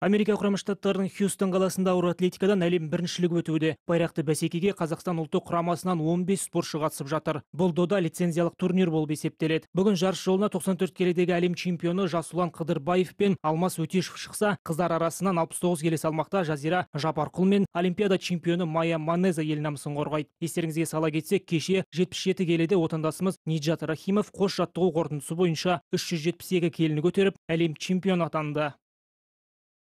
америка құрама штаттарының хьюстон қаласында ауыр атлетикадан әлем біріншілігі өтуде байрақты бәсекеге қазақстан ұлттық құрамасынан 15 спортшы қатысып жатыр бұл дода лицензиялық турнир болып есептеледі бүгін жарыс жолына 94 келідегі әлем чемпионы жасұлан қыдырбаев пен алмас өтешев шықса қыздар арасынан 69 келі салмақта жазира жапарқұл мен олимпиада чемпионы майя манеза ел намысын қорғайды естеріңізге сала кетсек кеше 77 келіде отандасымыз ниджат рахимов қос жаттығу қорытындысы бойынша 372 келіні көтеріп әлем чемпионы атанды